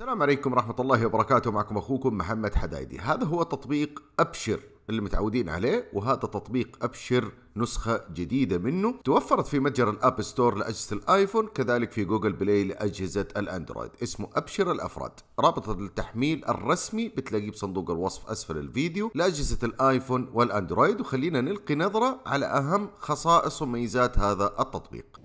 السلام عليكم ورحمة الله وبركاته معكم أخوكم محمد حدايدي هذا هو تطبيق أبشر اللي متعودين عليه وهذا تطبيق أبشر نسخة جديدة منه توفرت في متجر الأب ستور لأجهزة الآيفون كذلك في جوجل بلاي لأجهزة الأندرويد اسمه أبشر الأفراد رابط التحميل الرسمي بتلاقيه بصندوق الوصف أسفل الفيديو لأجهزة الآيفون والأندرويد وخلينا نلقي نظرة على أهم خصائص وميزات هذا التطبيق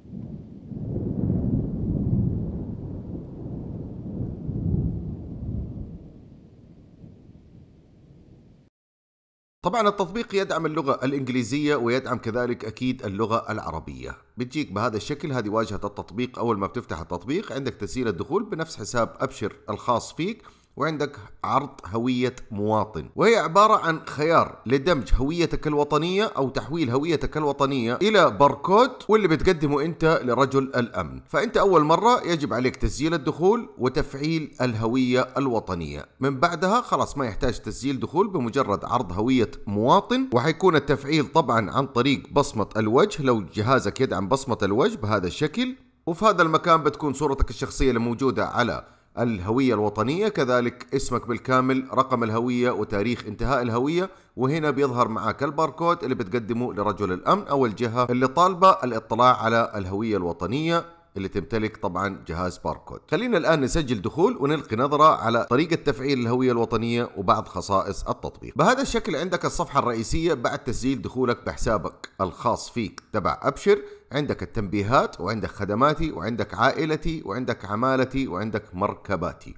طبعا التطبيق يدعم اللغة الإنجليزية ويدعم كذلك أكيد اللغة العربية بتجيك بهذا الشكل هذه واجهة التطبيق أول ما بتفتح التطبيق عندك تسجيل الدخول بنفس حساب أبشر الخاص فيك وعندك عرض هوية مواطن وهي عبارة عن خيار لدمج هويتك الوطنية أو تحويل هويتك الوطنية إلى باركود واللي بتقدمه أنت لرجل الأمن فأنت أول مرة يجب عليك تسجيل الدخول وتفعيل الهوية الوطنية من بعدها خلاص ما يحتاج تسجيل دخول بمجرد عرض هوية مواطن وحيكون التفعيل طبعا عن طريق بصمة الوجه لو جهازك يدعم بصمة الوجه بهذا الشكل وفي هذا المكان بتكون صورتك الشخصية اللي موجودة على الهوية الوطنية كذلك اسمك بالكامل رقم الهوية وتاريخ انتهاء الهوية وهنا بيظهر معك الباركود اللي بتقدمه لرجل الأمن أو الجهة اللي طالبة الاطلاع على الهوية الوطنية اللي تمتلك طبعا جهاز باركود خلينا الآن نسجل دخول ونلقي نظرة على طريقة تفعيل الهوية الوطنية وبعض خصائص التطبيق بهذا الشكل عندك الصفحة الرئيسية بعد تسجيل دخولك بحسابك الخاص فيك تبع أبشر عندك التنبيهات وعندك خدماتي وعندك عائلتي وعندك عمالتي وعندك مركباتي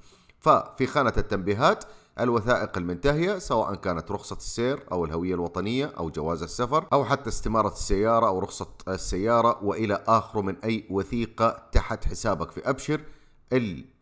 ففي خانة التنبيهات الوثائق المنتهية سواء كانت رخصة السير أو الهوية الوطنية أو جواز السفر أو حتى استمارة السيارة أو رخصة السيارة وإلى آخره من أي وثيقة تحت حسابك في أبشر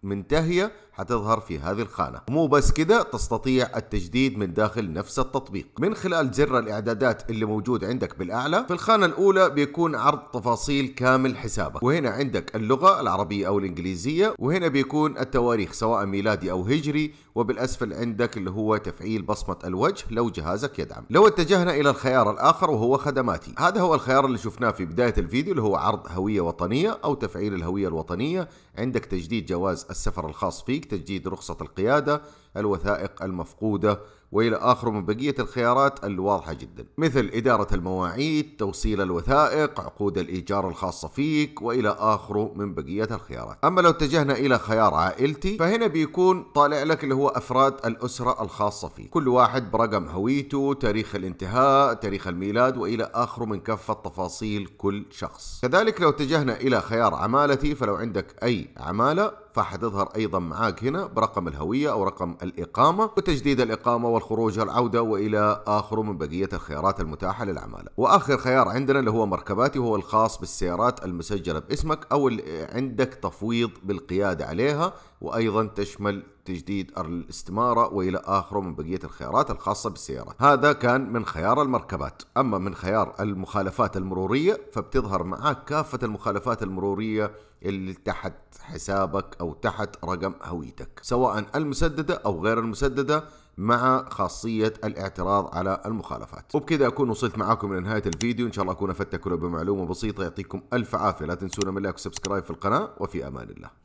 منتهية حتظهر في هذه الخانة مو بس كده تستطيع التجديد من داخل نفس التطبيق من خلال زر الإعدادات اللي موجود عندك بالأعلى في الخانة الأولى بيكون عرض تفاصيل كامل حسابك وهنا عندك اللغة العربية أو الإنجليزية وهنا بيكون التواريخ سواء ميلادي أو هجري وبالأسفل عندك اللي هو تفعيل بصمة الوجه لو جهازك يدعم لو اتجهنا إلى الخيار الآخر وهو خدماتي هذا هو الخيار اللي شفناه في بداية الفيديو اللي هو عرض هوية وطنية أو تفعيل الهوية الوطنية عندك تجديد جواز السفر الخاص فيك تجديد رخصة القيادة الوثائق المفقودة وإلى آخره من بقية الخيارات الواضحة جدا مثل إدارة المواعيد توصيل الوثائق عقود الإيجار الخاصة فيك وإلى آخره من بقية الخيارات أما لو اتجهنا إلى خيار عائلتي فهنا بيكون طالع لك اللي هو أفراد الأسرة الخاصة فيك كل واحد برقم هويته تاريخ الانتهاء تاريخ الميلاد وإلى آخره من كافة تفاصيل كل شخص كذلك لو اتجهنا إلى خيار عمالتي فلو عندك أي عمالة فحتظهر ايضا معاك هنا برقم الهويه او رقم الإقامة وتجديد الإقامة والخروج والعودة وإلى آخره من بقية الخيارات المتاحة للعمالة وآخر خيار عندنا اللي هو مركباتي هو الخاص بالسيارات المسجلة باسمك أو اللي عندك تفويض بالقيادة عليها وأيضا تشمل تجديد الاستمارة وإلى آخره من بقية الخيارات الخاصة بالسيارة هذا كان من خيار المركبات أما من خيار المخالفات المرورية فبتظهر معاك كافة المخالفات المرورية اللي تحت حسابك أو تحت رقم هويتك سواء المسددة أو غير المسددة مع خاصية الاعتراض على المخالفات وبكذا أكون وصلت معاكم لنهاية الفيديو إن شاء الله أكون أفدتكم بمعلومة بسيطة يعطيكم ألف عافية لا تنسونا من لايك وسبسكرايب في القناة وفي أمان الله